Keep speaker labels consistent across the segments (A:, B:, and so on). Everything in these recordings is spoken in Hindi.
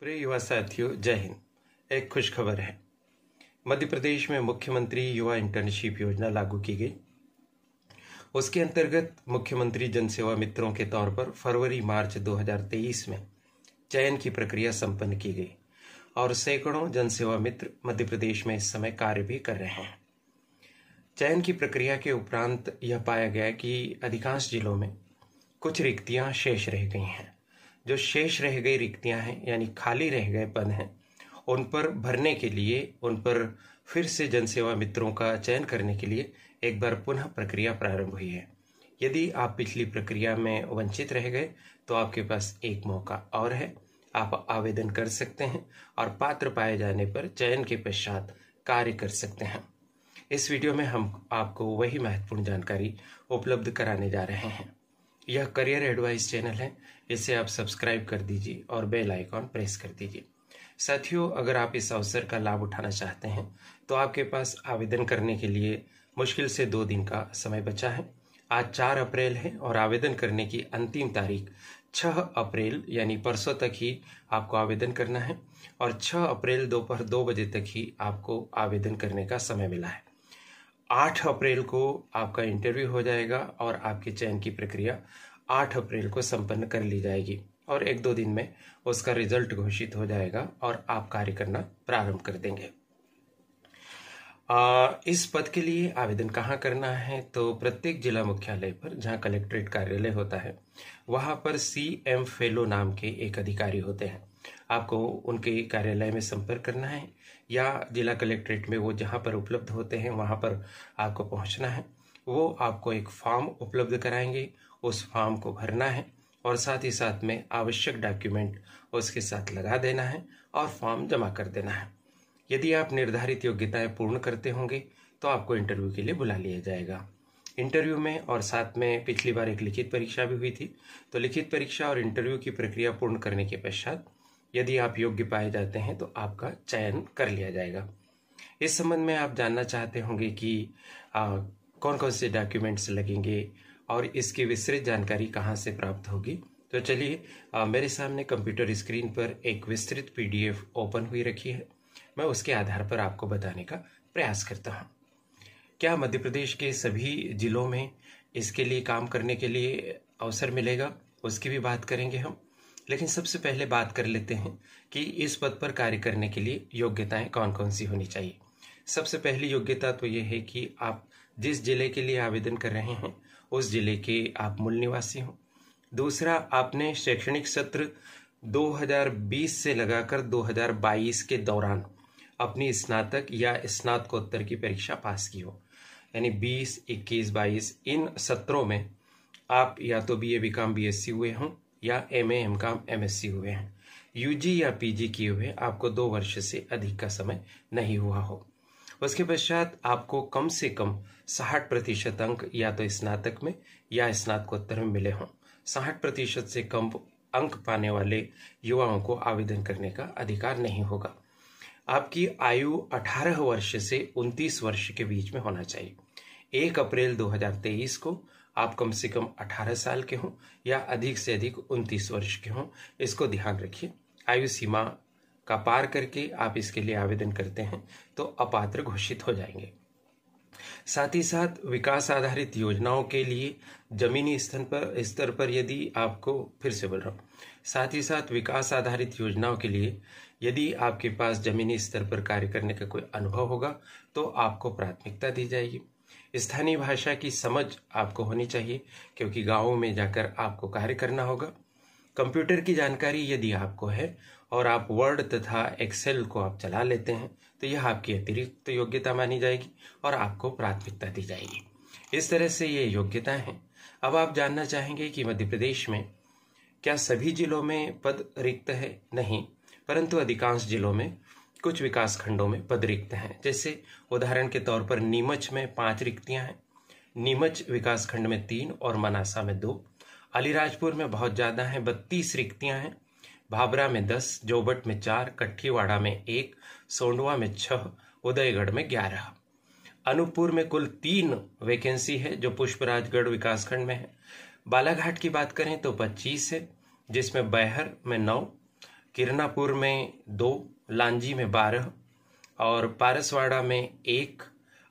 A: प्रिय युवा साथियों जय हिंद एक खुश खबर है मध्य प्रदेश में मुख्यमंत्री युवा इंटर्नशिप योजना लागू की गई उसके अंतर्गत मुख्यमंत्री जनसेवा मित्रों के तौर पर फरवरी मार्च 2023 में चयन की प्रक्रिया संपन्न की गई और सैकड़ों जनसेवा मित्र मध्य प्रदेश में इस समय कार्य भी कर रहे हैं चयन की प्रक्रिया के उपरांत यह पाया गया कि अधिकांश जिलों में कुछ रिक्तियां शेष रह गई हैं जो शेष रह गई रिक्तियां हैं यानी खाली रह गए पद हैं उन पर भरने के लिए उन पर फिर से जनसेवा मित्रों का चयन करने के लिए एक बार पुनः प्रक्रिया प्रारंभ हुई है यदि आप पिछली प्रक्रिया में वंचित रह गए तो आपके पास एक मौका और है आप आवेदन कर सकते हैं और पात्र पाए जाने पर चयन के पश्चात कार्य कर सकते हैं इस वीडियो में हम आपको वही महत्वपूर्ण जानकारी उपलब्ध कराने जा रहे हैं यह करियर एडवाइस चैनल है इसे आप सब्सक्राइब कर दीजिए और बेल आइकॉन प्रेस कर दीजिए साथियों अगर आप इस अवसर का लाभ उठाना चाहते हैं तो आपके पास आवेदन करने के लिए मुश्किल से दो दिन का समय बचा है आज चार अप्रैल है और आवेदन करने की अंतिम तारीख छह अप्रैल यानी परसों तक ही आपको आवेदन करना है और छह अप्रैल दोपहर दो बजे तक ही आपको आवेदन करने का समय मिला है आठ अप्रैल को आपका इंटरव्यू हो जाएगा और आपके चयन की प्रक्रिया आठ अप्रैल को संपन्न कर ली जाएगी और एक दो दिन में उसका रिजल्ट घोषित हो जाएगा और आप कार्य करना प्रारंभ कर देंगे आ, इस पद के लिए आवेदन कहाँ करना है तो प्रत्येक जिला मुख्यालय पर जहाँ कलेक्ट्रेट कार्यालय होता है वहाँ पर सी एम फेलो नाम के एक अधिकारी होते हैं आपको उनके कार्यालय में संपर्क करना है या जिला कलेक्ट्रेट में वो जहाँ पर उपलब्ध होते हैं वहाँ पर आपको पहुँचना है वो आपको एक फॉर्म उपलब्ध कराएंगे उस फॉर्म को भरना है और साथ ही साथ में आवश्यक डॉक्यूमेंट उसके साथ लगा देना है और फॉर्म जमा कर देना है यदि आप निर्धारित योग्यताएं पूर्ण करते होंगे तो आपको इंटरव्यू के लिए बुला लिया जाएगा इंटरव्यू में और साथ में पिछली बार एक लिखित परीक्षा भी हुई थी तो लिखित परीक्षा और इंटरव्यू की प्रक्रिया पूर्ण करने के पश्चात यदि आप योग्य पाए जाते हैं तो आपका चयन कर लिया जाएगा इस संबंध में आप जानना चाहते होंगे कि आ, कौन कौन से डॉक्यूमेंट्स लगेंगे और इसकी विस्तृत जानकारी कहाँ से प्राप्त होगी तो चलिए मेरे सामने कंप्यूटर स्क्रीन पर एक विस्तृत पीडीएफ ओपन हुई रखी है मैं उसके आधार पर आपको बताने का प्रयास करता हूँ क्या मध्य प्रदेश के सभी जिलों में इसके लिए काम करने के लिए अवसर मिलेगा उसकी भी बात करेंगे हम लेकिन सबसे पहले बात कर लेते हैं कि इस पद पर कार्य करने के लिए योग्यताएं कौन कौन सी होनी चाहिए सबसे पहली योग्यता तो ये है कि आप जिस जिले के लिए आवेदन कर रहे हैं उस जिले के आप मूल निवासी हों दूसरा आपने शैक्षणिक सत्र 2020 से लगाकर 2022 के दौरान अपनी स्नातक या स्नातकोत्तर की परीक्षा पास की हो यानी 20, 21, 22 इन सत्रों में आप या तो B A B com B S C हुए हों या M A M com M S C हुए हैं यू जी या पी जी किए हुए आपको दो वर्ष से अधिक का समय नहीं हुआ हो उसके पश्चात आपको कम से कम साठ प्रतिशत अंक या तो स्नातक में या स्नातकोत्तर में मिले हों साठ प्रतिशत से कम अंक पाने वाले युवाओं को आवेदन करने का अधिकार नहीं होगा आपकी आयु 18 वर्ष से 29 वर्ष के बीच में होना चाहिए एक अप्रैल 2023 को आप कम से कम 18 साल के हों या अधिक से अधिक 29 वर्ष के हों इसको ध्यान रखिए आयु सीमा का पार करके आप इसके लिए आवेदन करते हैं तो अपात्र घोषित हो जाएंगे साथ ही साथ विकास आधारित योजनाओं के लिए जमीनी स्तर पर स्तर पर यदि आपको फिर से बोल रहा हूँ साथ ही साथ विकास आधारित योजनाओं के लिए यदि आपके पास जमीनी स्तर पर कार्य करने का कोई अनुभव होगा तो आपको प्राथमिकता दी जाएगी स्थानीय भाषा की समझ आपको होनी चाहिए क्योंकि गाँवों में जाकर आपको कार्य करना होगा कंप्यूटर की जानकारी यदि आपको है और आप वर्ड तथा एक्सेल को आप चला लेते हैं तो यह आपकी अतिरिक्त तो योग्यता मानी जाएगी और आपको प्राथमिकता दी जाएगी इस तरह से ये योग्यता है अब आप जानना चाहेंगे कि मध्य प्रदेश में क्या सभी जिलों में पद रिक्त है नहीं परंतु अधिकांश जिलों में कुछ विकास खंडों में पद रिक्त हैं जैसे उदाहरण के तौर पर नीमच में पांच रिक्तियां हैं नीमच विकास खंड में तीन और मनासा में दो अलीराजपुर में बहुत ज़्यादा हैं बत्तीस रिक्तियां हैं भाबरा में दस जोबट में चार कट्ठीवाड़ा में एक सोंडवा में छह उदयगढ़ में ग्यारह अनूपपुर में कुल तीन वैकेंसी है जो पुष्पराजगढ़ विकासखंड में है बालाघाट की बात करें तो पच्चीस है जिसमें बैहर में नौ किरनापुर में दो लांजी में बारह और पारसवाड़ा में एक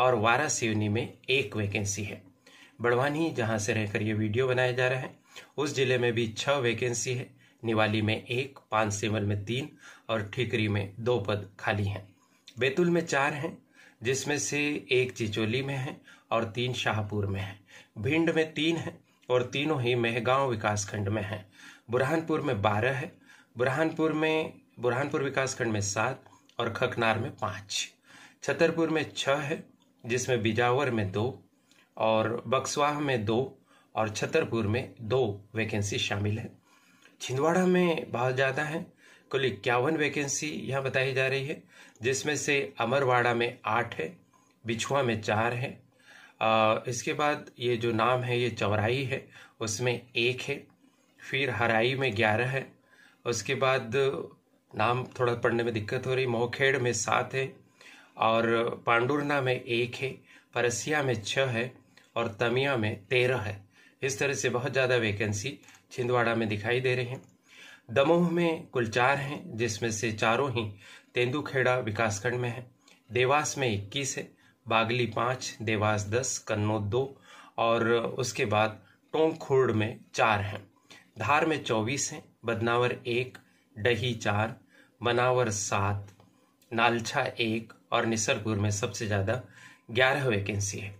A: और वारा सिवनी में एक वैकेंसी है बड़वानी जहां से रहकर ये वीडियो बनाया जा रहा है उस जिले में भी छह वैकेंसी है निवाली में एक पान सेवल में तीन और ठीकरी में दो पद खाली हैं बैतूल में चार हैं जिसमें से एक चिचोली में है और तीन शाहपुर में है भिंड में तीन है और तीनों ही मेहगांव विकासखंड में है बुरहानपुर में बारह है बुरहानपुर में बुरहानपुर विकासखंड में सात और खकनार में पाँच छतरपुर में छः है जिसमें बिजावर में दो और बक्सवाह में दो और छतरपुर में दो वैकेंसी शामिल है छिंदवाड़ा में बहुत ज़्यादा है कुल इक्यावन वैकेंसी यहाँ बताई जा रही है जिसमें से अमरवाड़ा में आठ है बिछुआ में चार है इसके बाद ये जो नाम है ये चौराई है उसमें एक है फिर हराई में ग्यारह है उसके बाद नाम थोड़ा पढ़ने में दिक्कत हो रही मोखेड़ में सात है और पांडुरना में एक है परसिया में छः है और तमिया में तेरह है इस तरह से बहुत ज़्यादा वैकेंसी छिंदवाड़ा में दिखाई दे रही हैं दमोह में कुल चार हैं जिसमें से चारों ही तेंदुखेड़ा विकासखंड में है देवास में इक्कीस है बागली पाँच देवास दस कन्नौज दो और उसके बाद टोंकखुर्ड में चार हैं धार में चौबीस हैं बदनावर एक डही चार बनावर सात नालछा एक और निसरपुर में सबसे ज़्यादा ग्यारह वैकेंसी है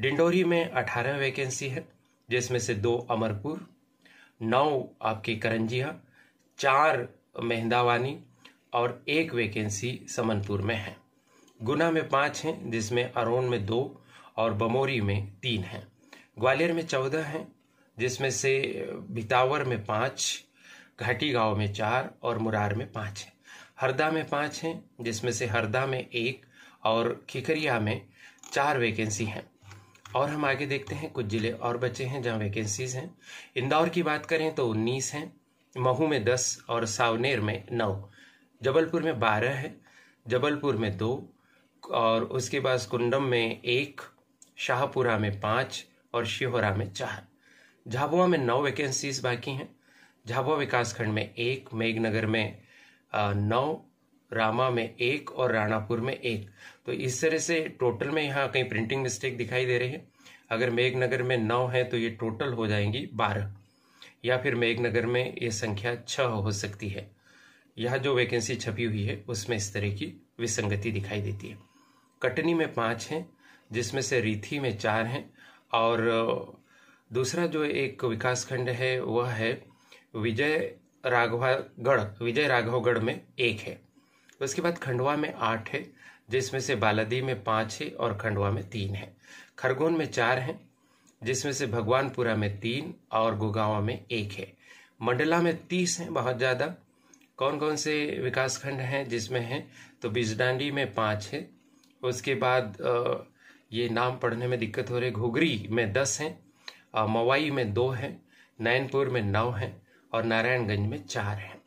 A: डिंडोरी में अठारह वैकेंसी है जिसमें से दो अमरपुर नौ आपके करंजिया चार मेहंदावानी और एक वैकेंसी समनपुर में है गुना में पाँच हैं जिसमें अरोन में दो और बमोरी में तीन हैं ग्वालियर में चौदह हैं जिसमें से भितावर में पाँच घाटी गांव में चार और मुरार में पाँच हैं हरदा में पाँच हैं जिसमें से हरदा में एक और खिकरिया में चार वैकेंसी हैं और हम आगे देखते हैं कुछ जिले और बचे हैं जहां वैकेंसीज हैं इंदौर की बात करें तो उन्नीस हैं महू में दस और सावनेर में नौ जबलपुर में बारह है जबलपुर में दो और उसके बाद कुंडम में एक शाहपुरा में पाँच और शिहोरा में चार झाबुआ में नौ वैकेंसीज बाकी हैं झाबुआ विकासखंड में एक मेघनगर में नौ रामा में एक और राणापुर में एक तो इस तरह से टोटल में यहाँ कहीं प्रिंटिंग मिस्टेक दिखाई दे रही है अगर मेघनगर में नौ है तो ये टोटल हो जाएंगी बारह या फिर मेघनगर में ये संख्या छह हो सकती है यह जो वैकेंसी छपी हुई है उसमें इस तरह की विसंगति दिखाई देती है कटनी में पाँच हैं जिसमें से रीथी में चार हैं और दूसरा जो एक विकासखंड है वह है विजय राघवागढ़ विजय राघवगढ़ में एक है उसके तो बाद खंडवा में आठ है जिसमें से बालादी में पाँच है और खंडवा में तीन है खरगोन में चार हैं जिसमें से भगवानपुरा में तीन और गुगावा में एक है मंडला में तीस हैं बहुत ज़्यादा कौन कौन से विकास खंड हैं जिसमें हैं तो बिजडांडी में पाँच है उसके बाद ये नाम पढ़ने में दिक्कत हो रही घुघरी में दस हैं मवाई में दो हैं नैनपुर में नौ हैं और नारायणगंज में चार हैं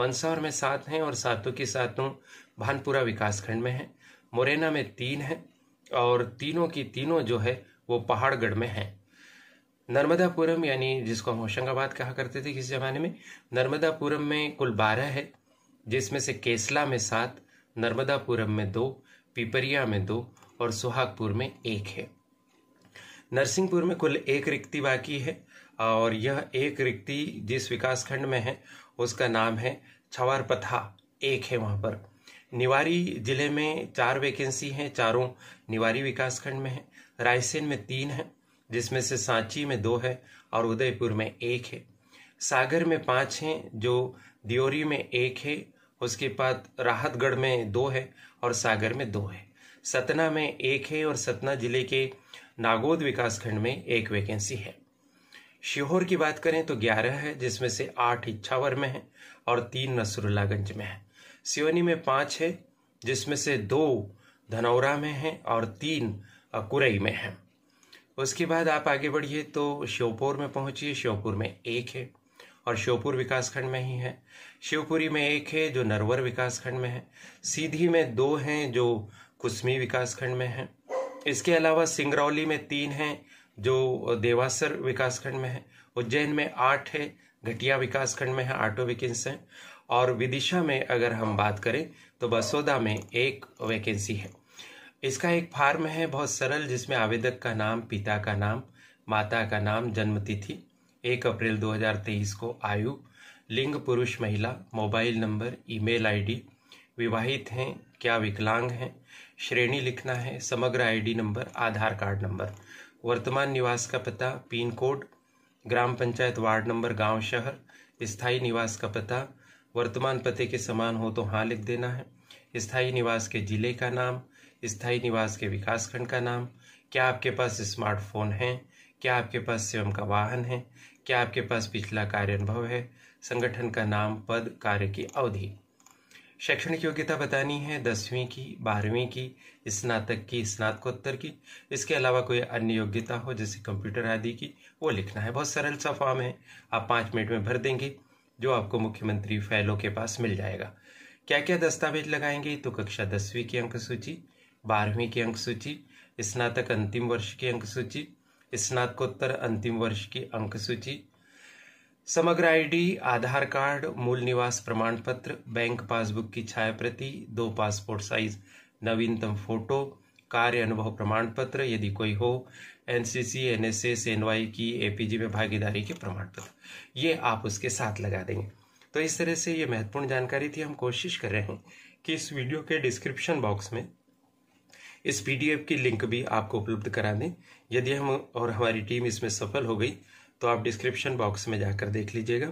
A: मंदसौर में सात हैं और सातों की सातों भानपुरा विकासखंड में हैं मुरैना में तीन हैं और तीनों की तीनों जो है वो पहाड़गढ़ में हैं नर्मदापुरम यानी जिसको हम होशंगाबाद कहा करते थे किस जमाने में नर्मदापुरम में कुल बारह है जिसमें से केसला में सात नर्मदापुरम में दो पिपरिया में दो और सुहागपुर में एक है नरसिंहपुर में कुल एक रिक्ति बाकी है और यह एक रिक्ति जिस विकास खंड में है उसका नाम है छवारपथा एक है वहाँ पर निवारी जिले में चार वैकेंसी हैं चारों निवारी विकासखंड में है रायसेन में तीन है जिसमें से सांची में दो है और उदयपुर में एक है सागर में पाँच हैं जो दियोरी में एक है उसके बाद राहतगढ़ में दो है और सागर में दो है सतना में एक है और सतना जिले के नागोद विकासखंड में एक वैकेंसी है शिहोर की बात करें तो ग्यारह है जिसमें से आठ इच्छावर में है और तीन नसरुल्लागंज में है सिवनी में पांच है जिसमें से दो धनौरा में है और तीन कुरई में है उसके बाद आप आगे बढ़िए तो श्योपुर में पहुंचिए श्योपुर में एक है और श्योपुर विकासखंड में ही है शिवपुरी में एक है जो नरवर विकासखंड में है सीधी में दो हैं जो कुसमी विकासखंड में हैं इसके अलावा सिंगरौली में तीन हैं जो देवासर विकासखंड में है उज्जैन में आठ है घटिया विकासखंड में है आठों वैकेंसी हैं और विदिशा में अगर हम बात करें तो बसोदा में एक वैकेंसी है इसका एक फार्म है बहुत सरल जिसमें आवेदक का नाम पिता का नाम माता का नाम जन्मतिथि एक अप्रैल 2023 को आयु लिंग पुरुष महिला मोबाइल नंबर ईमेल आईडी विवाहित हैं क्या विकलांग हैं श्रेणी लिखना है समग्र ID number Aadhaar card number वर्तमान निवास का पता पिन कोड ग्राम पंचायत वार्ड नंबर गांव शहर स्थायी निवास का पता वर्तमान पते के समान हो तो हाँ लिख देना है स्थायी निवास के जिले का नाम स्थायी निवास के विकास खंड का नाम क्या आपके पास स्मार्टफोन है क्या आपके पास स्वयं का वाहन है क्या आपके पास पिछला कार्य अनुभव है संगठन का नाम पद कार्य की अवधि शैक्षणिक योग्यता बतानी है दसवीं की बारहवीं की स्नातक की स्नातकोत्तर की इसके अलावा कोई अन्य योग्यता हो जैसे कंप्यूटर आदि की वो लिखना है बहुत सरल सा फॉर्म है आप पाँच मिनट में भर देंगे जो आपको मुख्यमंत्री फैलो के पास मिल जाएगा क्या क्या दस्तावेज लगाएंगे तो कक्षा दसवीं की अंक सूची बारहवीं की अंक सूची स्नातक अंतिम वर्ष की अंक सूची स्नातकोत्तर अंतिम वर्ष की अंक सूची समग्र आईडी आधार कार्ड मूल निवास प्रमाण पत्र बैंक पासबुक की छाया प्रति दो पासपोर्ट साइज नवीनतम फोटो कार्य अनुभव प्रमाण पत्र यदि कोई हो एनसीसी एनएसएस एनवाई की एपीजी में भागीदारी के प्रमाण पत्र ये आप उसके साथ लगा देंगे तो इस तरह से ये महत्वपूर्ण जानकारी थी हम कोशिश कर रहे हैं कि इस वीडियो के डिस्क्रिप्शन बॉक्स में इस पीडीएफ की लिंक भी आपको उपलब्ध करा दें यदि हम और हमारी टीम इसमें सफल हो गई तो आप डिस्क्रिप्शन बॉक्स में जाकर देख लीजिएगा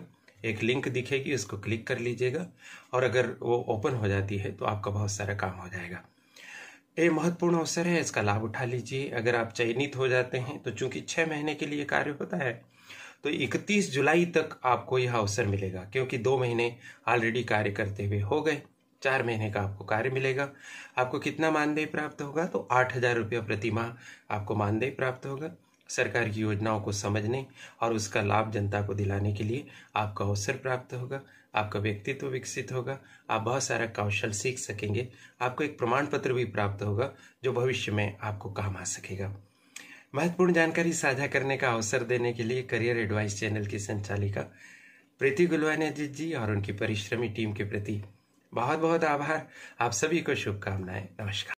A: एक लिंक दिखेगी उसको क्लिक कर लीजिएगा और अगर वो ओपन हो जाती है तो आपका बहुत सारा काम हो जाएगा ये महत्वपूर्ण अवसर है इसका लाभ उठा लीजिए अगर आप चयनित हो जाते हैं तो चूंकि छः महीने के लिए कार्य होता है तो 31 जुलाई तक आपको यह अवसर मिलेगा क्योंकि दो महीने ऑलरेडी कार्य करते हुए हो गए चार महीने का आपको कार्य मिलेगा आपको कितना मानदेय प्राप्त होगा तो आठ हजार रुपया प्रति माह आपको मानदेय प्राप्त होगा सरकार की योजनाओं को समझने और उसका लाभ जनता को दिलाने के लिए आपका अवसर प्राप्त होगा आपका व्यक्तित्व विकसित होगा आप बहुत सारा कौशल सीख सकेंगे आपको एक प्रमाण पत्र भी प्राप्त होगा जो भविष्य में आपको काम आ सकेगा महत्वपूर्ण जानकारी साझा करने का अवसर देने के लिए करियर एडवाइस चैनल की संचालिका प्रीति अजीत जी और उनकी परिश्रमी टीम के प्रति बहुत बहुत आभार आप सभी को शुभकामनाएं नमस्कार